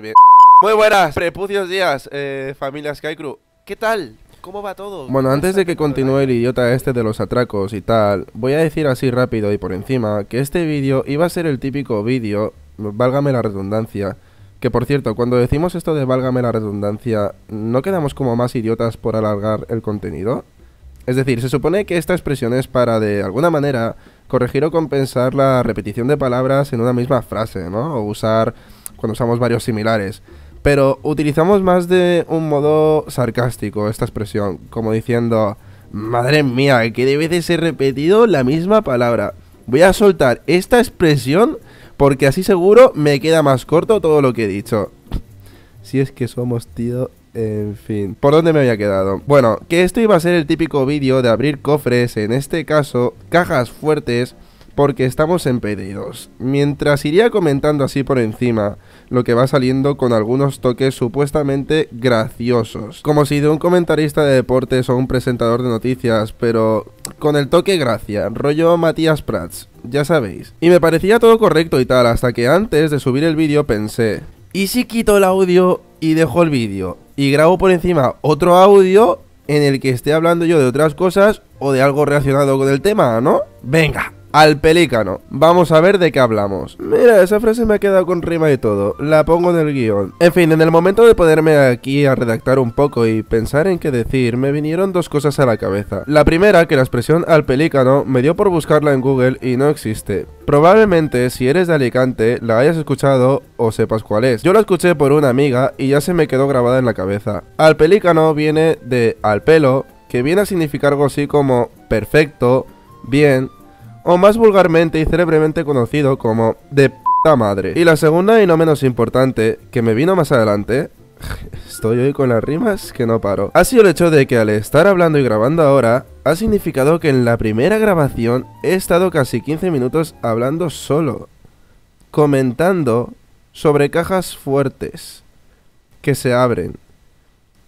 bien. Muy buenas, prepucios días, eh, familia Skycrew. ¿Qué tal? ¿Cómo va todo? Bueno, antes de que continúe el idiota este de los atracos y tal, voy a decir así rápido y por encima que este vídeo iba a ser el típico vídeo, válgame la redundancia, que por cierto, cuando decimos esto de válgame la redundancia, ¿no quedamos como más idiotas por alargar el contenido? Es decir, se supone que esta expresión es para, de alguna manera, corregir o compensar la repetición de palabras en una misma frase, ¿no? O usar cuando usamos varios similares. Pero utilizamos más de un modo sarcástico esta expresión, como diciendo, madre mía, que de veces he repetido la misma palabra. Voy a soltar esta expresión porque así seguro me queda más corto todo lo que he dicho. Si es que somos tío, en fin. ¿Por dónde me había quedado? Bueno, que esto iba a ser el típico vídeo de abrir cofres, en este caso, cajas fuertes, porque estamos en pedidos. Mientras iría comentando así por encima lo que va saliendo con algunos toques supuestamente graciosos. Como si de un comentarista de deportes o un presentador de noticias, pero con el toque gracia, rollo Matías Prats, ya sabéis. Y me parecía todo correcto y tal, hasta que antes de subir el vídeo pensé, ¿y si quito el audio y dejo el vídeo? Y grabo por encima otro audio en el que esté hablando yo de otras cosas o de algo relacionado con el tema, ¿no? Venga, al pelícano. Vamos a ver de qué hablamos. Mira, esa frase me ha quedado con rima y todo. La pongo en el guión. En fin, en el momento de ponerme aquí a redactar un poco y pensar en qué decir, me vinieron dos cosas a la cabeza. La primera, que la expresión al pelícano me dio por buscarla en Google y no existe. Probablemente, si eres de Alicante, la hayas escuchado o sepas cuál es. Yo la escuché por una amiga y ya se me quedó grabada en la cabeza. Al pelícano viene de al pelo, que viene a significar algo así como perfecto, bien, o más vulgarmente y célebremente conocido como de puta madre. Y la segunda y no menos importante, que me vino más adelante, Estoy hoy con las rimas que no paro. Ha sido el hecho de que al estar hablando y grabando ahora, ha significado que en la primera grabación he estado casi 15 minutos hablando solo, comentando sobre cajas fuertes que se abren.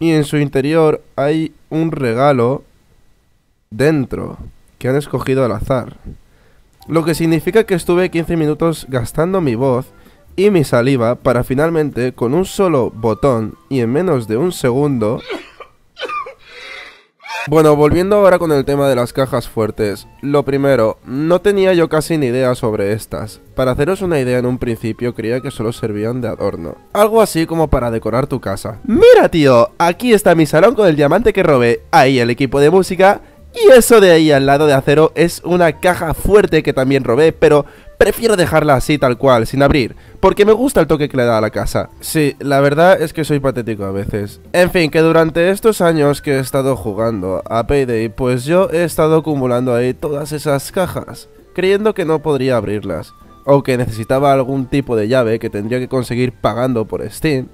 Y en su interior hay un regalo dentro que han escogido al azar. Lo que significa que estuve 15 minutos gastando mi voz y mi saliva para finalmente, con un solo botón y en menos de un segundo... Bueno, volviendo ahora con el tema de las cajas fuertes. Lo primero, no tenía yo casi ni idea sobre estas. Para haceros una idea, en un principio creía que solo servían de adorno. Algo así como para decorar tu casa. Mira, tío, aquí está mi salón con el diamante que robé. Ahí el equipo de música y eso de ahí al lado de acero es una caja fuerte que también robé, pero prefiero dejarla así tal cual, sin abrir, porque me gusta el toque que le da a la casa. Sí, la verdad es que soy patético a veces. En fin, que durante estos años que he estado jugando a Payday, pues yo he estado acumulando ahí todas esas cajas, creyendo que no podría abrirlas, o que necesitaba algún tipo de llave que tendría que conseguir pagando por Steam,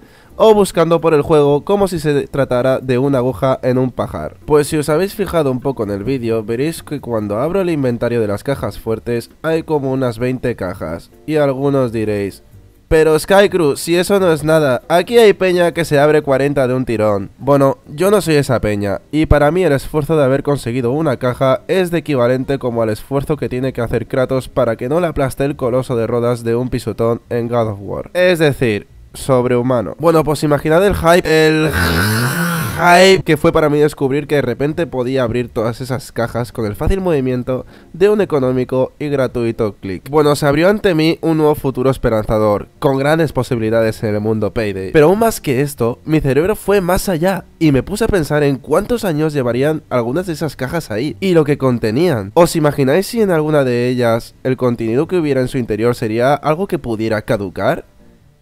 o buscando por el juego como si se tratara de una aguja en un pajar. Pues si os habéis fijado un poco en el vídeo, veréis que cuando abro el inventario de las cajas fuertes hay como unas 20 cajas, y algunos diréis, pero Skycrew, si eso no es nada, aquí hay peña que se abre 40 de un tirón. Bueno, yo no soy esa peña, y para mí el esfuerzo de haber conseguido una caja es de equivalente como al esfuerzo que tiene que hacer Kratos para que no la aplaste el coloso de rodas de un pisotón en God of War. Es decir, sobrehumano. Bueno, pues imaginad el hype, el hype que fue para mí descubrir que de repente podía abrir todas esas cajas con el fácil movimiento de un económico y gratuito clic. Bueno, se abrió ante mí un nuevo futuro esperanzador, con grandes posibilidades en el mundo Payday. Pero aún más que esto, mi cerebro fue más allá y me puse a pensar en cuántos años llevarían algunas de esas cajas ahí y lo que contenían. ¿Os imagináis si en alguna de ellas el contenido que hubiera en su interior sería algo que pudiera caducar?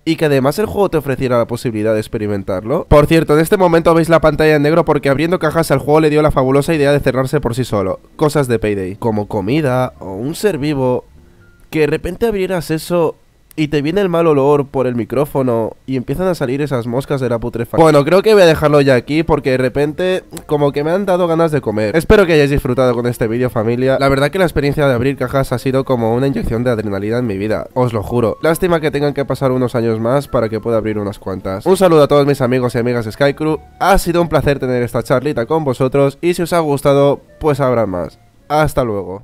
y que además el juego te ofreciera la posibilidad de experimentarlo. Por cierto, en este momento veis la pantalla en negro porque abriendo cajas al juego le dio la fabulosa idea de cerrarse por sí solo. Cosas de Payday, como comida o un ser vivo. Que de repente abrieras eso y te viene el mal olor por el micrófono y empiezan a salir esas moscas de la putrefacción. Bueno, creo que voy a dejarlo ya aquí porque de repente como que me han dado ganas de comer. Espero que hayáis disfrutado con este vídeo familia. La verdad que la experiencia de abrir cajas ha sido como una inyección de adrenalina en mi vida, os lo juro. Lástima que tengan que pasar unos años más para que pueda abrir unas cuantas. Un saludo a todos mis amigos y amigas de Skycrew. Ha sido un placer tener esta charlita con vosotros y si os ha gustado, pues habrá más. Hasta luego.